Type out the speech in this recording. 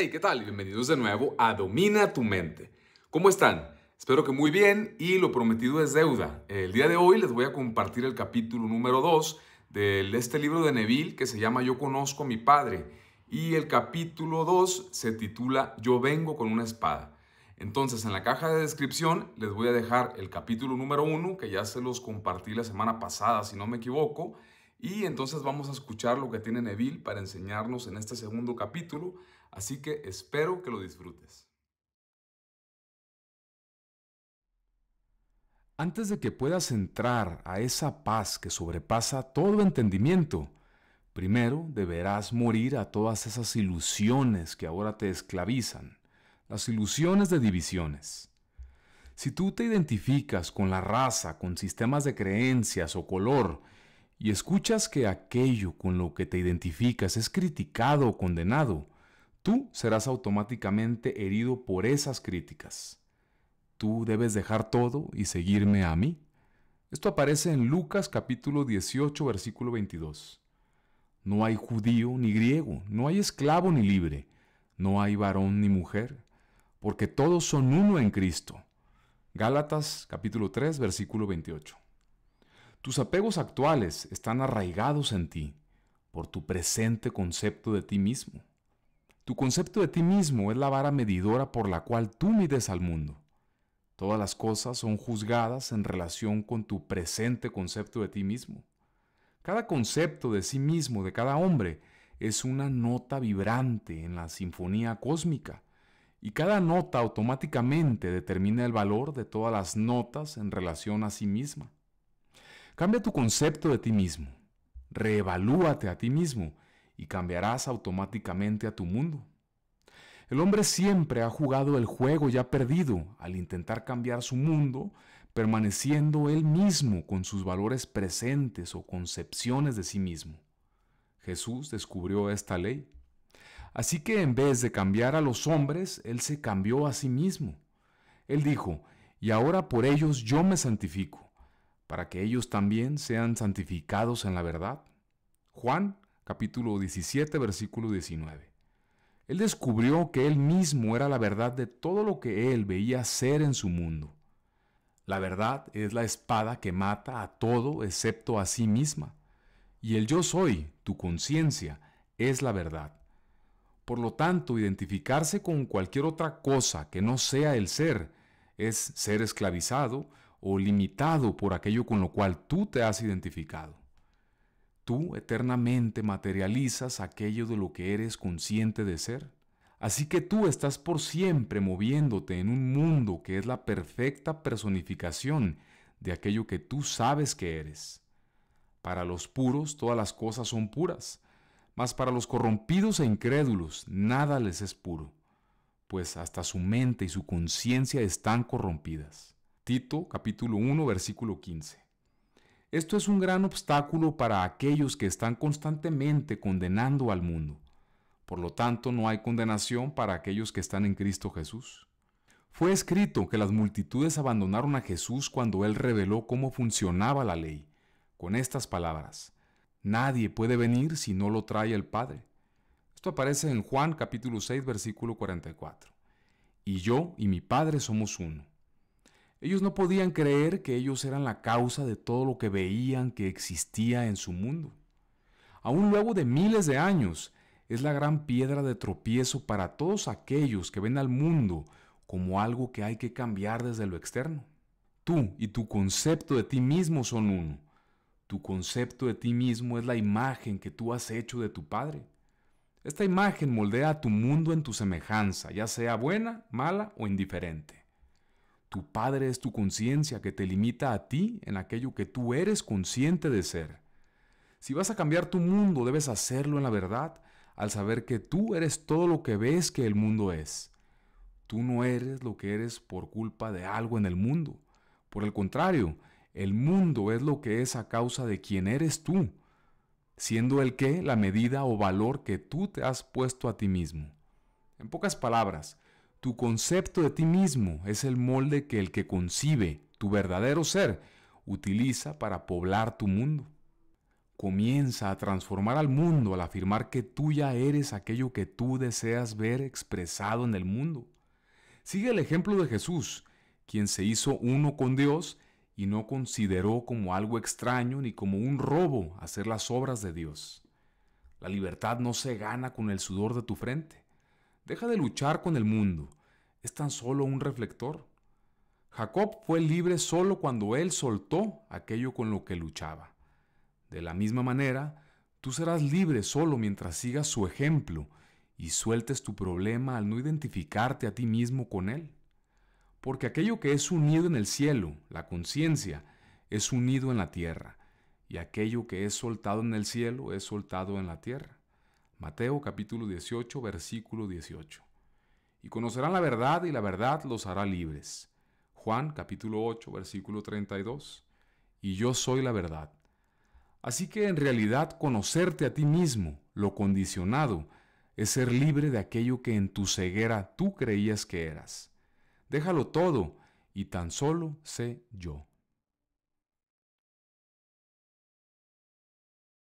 Hey, ¿qué tal? Bienvenidos de nuevo a Domina tu Mente. ¿Cómo están? Espero que muy bien y lo prometido es deuda. El día de hoy les voy a compartir el capítulo número 2 de este libro de Neville que se llama Yo conozco a mi padre y el capítulo 2 se titula Yo vengo con una espada. Entonces en la caja de descripción les voy a dejar el capítulo número 1 que ya se los compartí la semana pasada si no me equivoco y entonces vamos a escuchar lo que tiene Neville para enseñarnos en este segundo capítulo Así que espero que lo disfrutes. Antes de que puedas entrar a esa paz que sobrepasa todo entendimiento, primero deberás morir a todas esas ilusiones que ahora te esclavizan, las ilusiones de divisiones. Si tú te identificas con la raza, con sistemas de creencias o color, y escuchas que aquello con lo que te identificas es criticado o condenado, tú serás automáticamente herido por esas críticas. Tú debes dejar todo y seguirme a mí. Esto aparece en Lucas capítulo 18 versículo 22. No hay judío ni griego, no hay esclavo ni libre, no hay varón ni mujer, porque todos son uno en Cristo. Gálatas capítulo 3 versículo 28. Tus apegos actuales están arraigados en ti, por tu presente concepto de ti mismo. Tu concepto de ti mismo es la vara medidora por la cual tú mides al mundo. Todas las cosas son juzgadas en relación con tu presente concepto de ti mismo. Cada concepto de sí mismo de cada hombre es una nota vibrante en la sinfonía cósmica, y cada nota automáticamente determina el valor de todas las notas en relación a sí misma. Cambia tu concepto de ti mismo, reevalúate a ti mismo y cambiarás automáticamente a tu mundo. El hombre siempre ha jugado el juego ya perdido al intentar cambiar su mundo, permaneciendo él mismo con sus valores presentes o concepciones de sí mismo. Jesús descubrió esta ley. Así que en vez de cambiar a los hombres, él se cambió a sí mismo. Él dijo, y ahora por ellos yo me santifico, para que ellos también sean santificados en la verdad. Juan capítulo 17, versículo 19. Él descubrió que él mismo era la verdad de todo lo que él veía ser en su mundo. La verdad es la espada que mata a todo excepto a sí misma. Y el yo soy, tu conciencia, es la verdad. Por lo tanto, identificarse con cualquier otra cosa que no sea el ser es ser esclavizado o limitado por aquello con lo cual tú te has identificado. Tú eternamente materializas aquello de lo que eres consciente de ser. Así que tú estás por siempre moviéndote en un mundo que es la perfecta personificación de aquello que tú sabes que eres. Para los puros todas las cosas son puras, mas para los corrompidos e incrédulos nada les es puro, pues hasta su mente y su conciencia están corrompidas. Tito capítulo 1 versículo 15. Esto es un gran obstáculo para aquellos que están constantemente condenando al mundo. Por lo tanto, no hay condenación para aquellos que están en Cristo Jesús. Fue escrito que las multitudes abandonaron a Jesús cuando él reveló cómo funcionaba la ley, con estas palabras, Nadie puede venir si no lo trae el Padre. Esto aparece en Juan capítulo 6 versículo 44. Y yo y mi Padre somos uno. Ellos no podían creer que ellos eran la causa de todo lo que veían que existía en su mundo. Aún luego de miles de años, es la gran piedra de tropiezo para todos aquellos que ven al mundo como algo que hay que cambiar desde lo externo. Tú y tu concepto de ti mismo son uno. Tu concepto de ti mismo es la imagen que tú has hecho de tu padre. Esta imagen moldea a tu mundo en tu semejanza, ya sea buena, mala o indiferente. Tu Padre es tu conciencia que te limita a ti en aquello que tú eres consciente de ser. Si vas a cambiar tu mundo, debes hacerlo en la verdad, al saber que tú eres todo lo que ves que el mundo es. Tú no eres lo que eres por culpa de algo en el mundo. Por el contrario, el mundo es lo que es a causa de quien eres tú, siendo el que la medida o valor que tú te has puesto a ti mismo. En pocas palabras, tu concepto de ti mismo es el molde que el que concibe tu verdadero ser utiliza para poblar tu mundo. Comienza a transformar al mundo al afirmar que tú ya eres aquello que tú deseas ver expresado en el mundo. Sigue el ejemplo de Jesús, quien se hizo uno con Dios y no consideró como algo extraño ni como un robo hacer las obras de Dios. La libertad no se gana con el sudor de tu frente. Deja de luchar con el mundo. Es tan solo un reflector. Jacob fue libre solo cuando él soltó aquello con lo que luchaba. De la misma manera, tú serás libre solo mientras sigas su ejemplo y sueltes tu problema al no identificarte a ti mismo con él. Porque aquello que es unido en el cielo, la conciencia, es unido en la tierra, y aquello que es soltado en el cielo es soltado en la tierra. Mateo capítulo 18, versículo 18. Y conocerán la verdad y la verdad los hará libres. Juan capítulo 8, versículo 32. Y yo soy la verdad. Así que en realidad conocerte a ti mismo, lo condicionado, es ser libre de aquello que en tu ceguera tú creías que eras. Déjalo todo y tan solo sé yo.